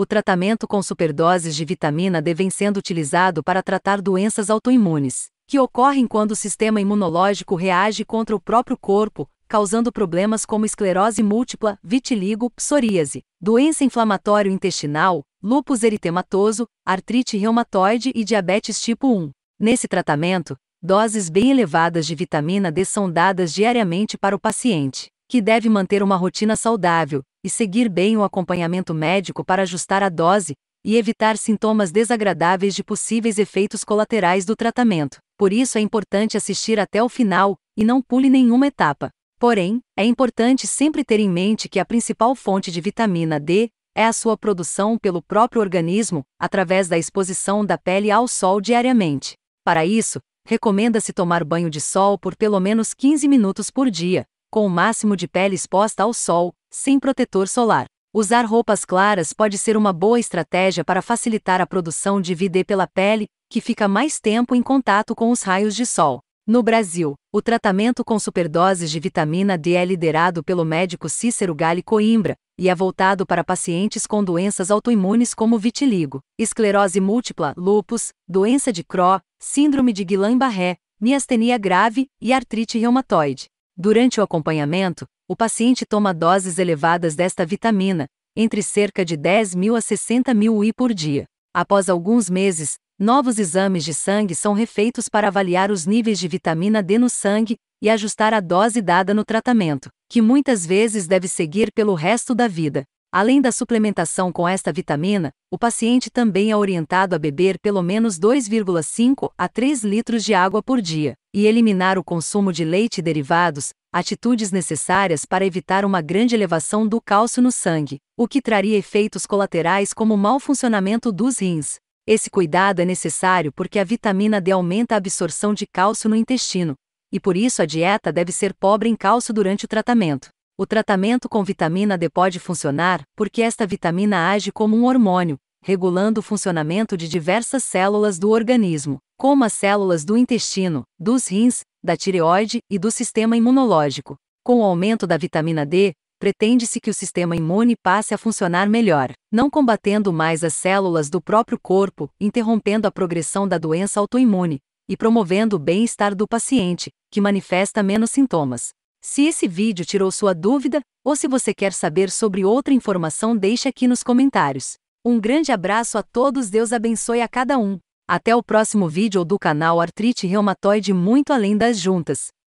o tratamento com superdoses de vitamina D vem sendo utilizado para tratar doenças autoimunes, que ocorrem quando o sistema imunológico reage contra o próprio corpo, causando problemas como esclerose múltipla, vitiligo, psoríase, doença inflamatória intestinal, lúpus eritematoso, artrite reumatoide e diabetes tipo 1. Nesse tratamento, doses bem elevadas de vitamina D são dadas diariamente para o paciente, que deve manter uma rotina saudável, e seguir bem o acompanhamento médico para ajustar a dose e evitar sintomas desagradáveis de possíveis efeitos colaterais do tratamento. Por isso é importante assistir até o final e não pule nenhuma etapa. Porém, é importante sempre ter em mente que a principal fonte de vitamina D é a sua produção pelo próprio organismo, através da exposição da pele ao sol diariamente. Para isso, recomenda-se tomar banho de sol por pelo menos 15 minutos por dia, com o máximo de pele exposta ao sol, sem protetor solar. Usar roupas claras pode ser uma boa estratégia para facilitar a produção de VD pela pele, que fica mais tempo em contato com os raios de sol. No Brasil, o tratamento com superdoses de vitamina D é liderado pelo médico Cícero Gale Coimbra e é voltado para pacientes com doenças autoimunes como vitiligo, esclerose múltipla, lupus, doença de Crohn, síndrome de Guillain-Barré, miastenia grave e artrite reumatoide. Durante o acompanhamento, o paciente toma doses elevadas desta vitamina, entre cerca de 10 mil a 60 mil UI por dia. Após alguns meses, novos exames de sangue são refeitos para avaliar os níveis de vitamina D no sangue e ajustar a dose dada no tratamento, que muitas vezes deve seguir pelo resto da vida. Além da suplementação com esta vitamina, o paciente também é orientado a beber pelo menos 2,5 a 3 litros de água por dia e eliminar o consumo de leite e derivados, atitudes necessárias para evitar uma grande elevação do cálcio no sangue, o que traria efeitos colaterais como mau funcionamento dos rins. Esse cuidado é necessário porque a vitamina D aumenta a absorção de cálcio no intestino, e por isso a dieta deve ser pobre em cálcio durante o tratamento. O tratamento com vitamina D pode funcionar porque esta vitamina age como um hormônio, regulando o funcionamento de diversas células do organismo, como as células do intestino, dos rins, da tireoide e do sistema imunológico. Com o aumento da vitamina D, pretende-se que o sistema imune passe a funcionar melhor, não combatendo mais as células do próprio corpo, interrompendo a progressão da doença autoimune e promovendo o bem-estar do paciente, que manifesta menos sintomas. Se esse vídeo tirou sua dúvida, ou se você quer saber sobre outra informação, deixe aqui nos comentários. Um grande abraço a todos, Deus abençoe a cada um. Até o próximo vídeo do canal Artrite Reumatoide Muito Além das Juntas.